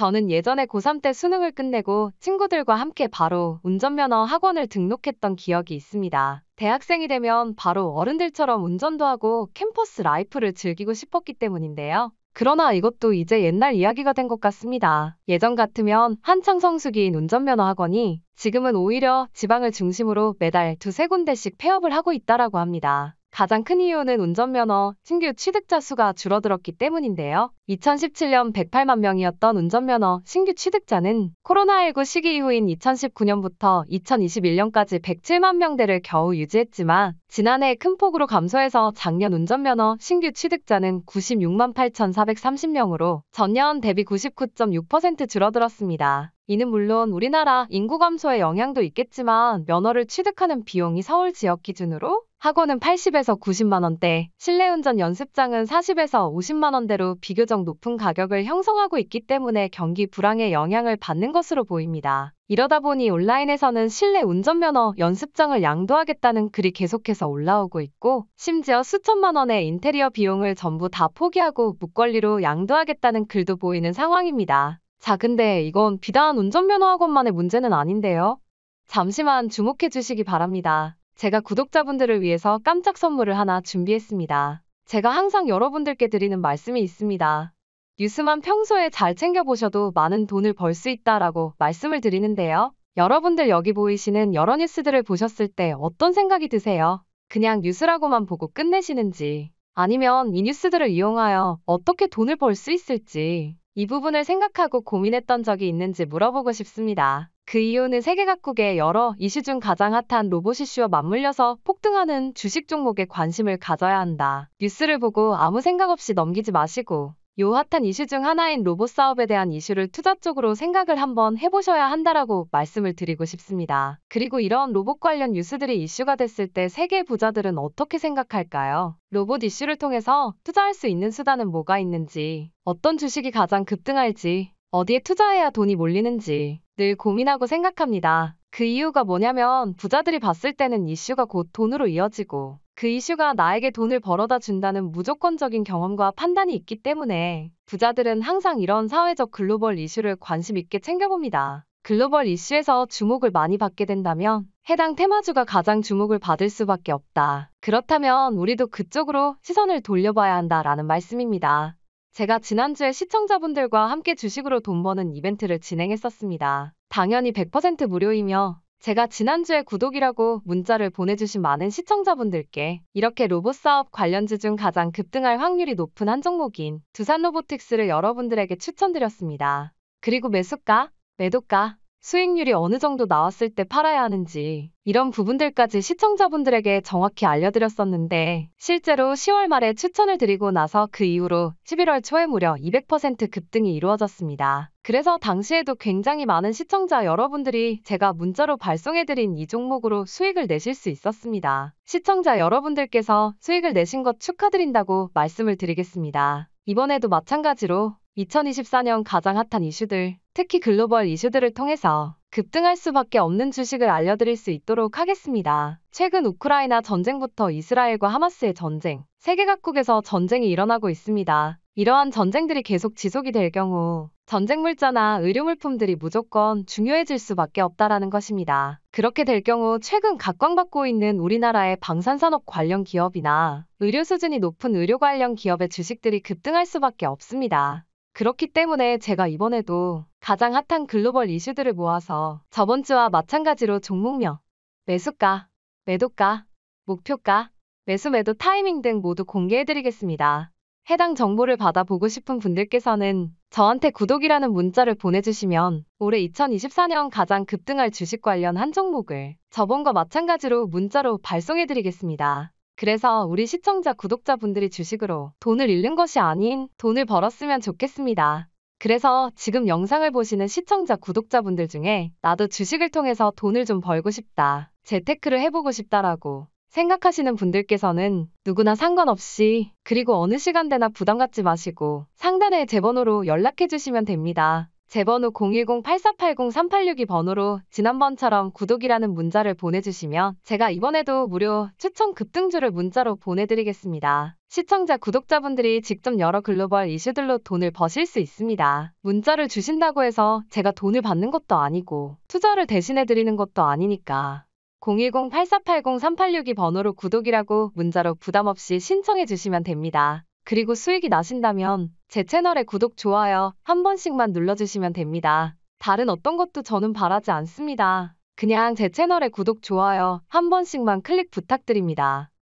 저는 예전에 고3 때 수능을 끝내고 친구들과 함께 바로 운전면허 학원을 등록했던 기억이 있습니다. 대학생이 되면 바로 어른들처럼 운전도 하고 캠퍼스 라이프를 즐기고 싶었기 때문인데요. 그러나 이것도 이제 옛날 이야기가 된 것 같습니다. 예전 같으면 한창 성수기인 운전면허 학원이 지금은 오히려 지방을 중심으로 매달 두세 군데씩 폐업을 하고 있다라고 합니다. 가장 큰 이유는 운전면허 신규 취득자 수가 줄어들었기 때문인데요. 2017년 108만 명이었던 운전면허 신규 취득자는 코로나19 시기 이후인 2019년부터 2021년까지 107만 명대를 겨우 유지했지만 지난해 큰 폭으로 감소해서 작년 운전면허 신규 취득자는 96만 8,430명으로 전년 대비 99.6% 줄어들었습니다. 이는 물론 우리나라 인구 감소의 영향도 있겠지만 면허를 취득하는 비용이 서울 지역 기준으로 학원은 80에서 90만원대, 실내운전 연습장은 40에서 50만원대로 비교적 높은 가격을 형성하고 있기 때문에 경기 불황에 영향을 받는 것으로 보입니다. 이러다 보니 온라인에서는 실내 운전면허 연습장을 양도하겠다는 글이 계속해서 올라오고 있고 심지어 수천만 원의 인테리어 비용을 전부 다 포기하고 묵권리로 양도하겠다는 글도 보이는 상황입니다. 자 근데 이건 비단 운전면허 학원만의 문제는 아닌데요. 잠시만 주목해 주시기 바랍니다. 제가 구독자분들을 위해서 깜짝 선물을 하나 준비했습니다. 제가 항상 여러분들께 드리는 말씀이 있습니다. 뉴스만 평소에 잘 챙겨보셔도 많은 돈을 벌 수 있다라고 말씀을 드리는데요. 여러분들 여기 보이시는 여러 뉴스들을 보셨을 때 어떤 생각이 드세요? 그냥 뉴스라고만 보고 끝내시는지 아니면 이 뉴스들을 이용하여 어떻게 돈을 벌 수 있을지 이 부분을 생각하고 고민했던 적이 있는지 물어보고 싶습니다. 그 이유는 세계 각국의 여러 이슈 중 가장 핫한 로봇 이슈와 맞물려서 폭등하는 주식 종목에 관심을 가져야 한다. 뉴스를 보고 아무 생각 없이 넘기지 마시고 요 핫한 이슈 중 하나인 로봇 사업에 대한 이슈를 투자 쪽으로 생각을 한번 해보셔야 한다라고 말씀을 드리고 싶습니다. 그리고 이런 로봇 관련 뉴스들이 이슈가 됐을 때 세계 부자들은 어떻게 생각할까요? 로봇 이슈를 통해서 투자할 수 있는 수단은 뭐가 있는지, 어떤 주식이 가장 급등할지, 어디에 투자해야 돈이 몰리는지, 늘 고민하고 생각합니다. 그 이유가 뭐냐면 부자들이 봤을 때는 이슈가 곧 돈으로 이어지고 그 이슈가 나에게 돈을 벌어다 준다는 무조건적인 경험과 판단이 있기 때문에 부자들은 항상 이런 사회적 글로벌 이슈를 관심 있게 챙겨봅니다. 글로벌 이슈에서 주목을 많이 받게 된다면 해당 테마주가 가장 주목을 받을 수밖에 없다. 그렇다면 우리도 그쪽으로 시선을 돌려봐야 한다라는 말씀입니다. 제가 지난주에 시청자분들과 함께 주식으로 돈 버는 이벤트를 진행했었습니다. 당연히 100% 무료이며 제가 지난주에 구독이라고 문자를 보내주신 많은 시청자분들께 이렇게 로봇 사업 관련주 중 가장 급등할 확률이 높은 한 종목인 두산 로보틱스를 여러분들에게 추천드렸습니다. 그리고 매수가, 매도가, 수익률이 어느 정도 나왔을 때 팔아야 하는지 이런 부분들까지 시청자분들에게 정확히 알려드렸었는데 실제로 10월 말에 추천을 드리고 나서 그 이후로 11월 초에 무려 200% 급등이 이루어졌습니다. 그래서 당시에도 굉장히 많은 시청자 여러분들이 제가 문자로 발송해드린 이 종목으로 수익을 내실 수 있었습니다. 시청자 여러분들께서 수익을 내신 것 축하드린다고 말씀을 드리겠습니다. 이번에도 마찬가지로 2024년 가장 핫한 이슈들, 특히 글로벌 이슈들을 통해서 급등할 수밖에 없는 주식을 알려드릴 수 있도록 하겠습니다. 최근 우크라이나 전쟁부터 이스라엘과 하마스의 전쟁, 세계 각국에서 전쟁이 일어나고 있습니다. 이러한 전쟁들이 계속 지속이 될 경우 전쟁물자나 의료물품들이 무조건 중요해질 수밖에 없다라는 것입니다. 그렇게 될 경우 최근 각광받고 있는 우리나라의 방산산업 관련 기업이나 의료 수준이 높은 의료 관련 기업의 주식들이 급등할 수밖에 없습니다. 그렇기 때문에 제가 이번에도 가장 핫한 글로벌 이슈들을 모아서 저번 주와 마찬가지로 종목명, 매수가, 매도가, 목표가, 매수 매도 타이밍 등 모두 공개해드리겠습니다. 해당 정보를 받아보고 싶은 분들께서는 저한테 구독이라는 문자를 보내주시면 올해 2024년 가장 급등할 주식 관련 한 종목을 저번과 마찬가지로 문자로 발송해드리겠습니다. 그래서 우리 시청자 구독자분들이 주식으로 돈을 잃는 것이 아닌 돈을 벌었으면 좋겠습니다. 그래서 지금 영상을 보시는 시청자 구독자분들 중에 나도 주식을 통해서 돈을 좀 벌고 싶다. 재테크를 해보고 싶다라고 생각하시는 분들께서는 누구나 상관없이 그리고 어느 시간대나 부담 갖지 마시고 상단의 제 번호로 연락해 주시면 됩니다. 제 번호 010-8480-3862 번호로 지난번처럼 구독이라는 문자를 보내주시면 제가 이번에도 무료 추천 급등주를 문자로 보내드리겠습니다. 시청자 구독자분들이 직접 여러 글로벌 이슈들로 돈을 버실 수 있습니다. 문자를 주신다고 해서 제가 돈을 받는 것도 아니고 투자를 대신해드리는 것도 아니니까 010-8480-3862 번호로 구독이라고 문자로 부담없이 신청해주시면 됩니다. 그리고 수익이 나신다면 제 채널의 구독, 좋아요 한 번씩만 눌러주시면 됩니다. 다른 어떤 것도 저는 바라지 않습니다. 그냥 제 채널의 구독, 좋아요 한 번씩만 클릭 부탁드립니다.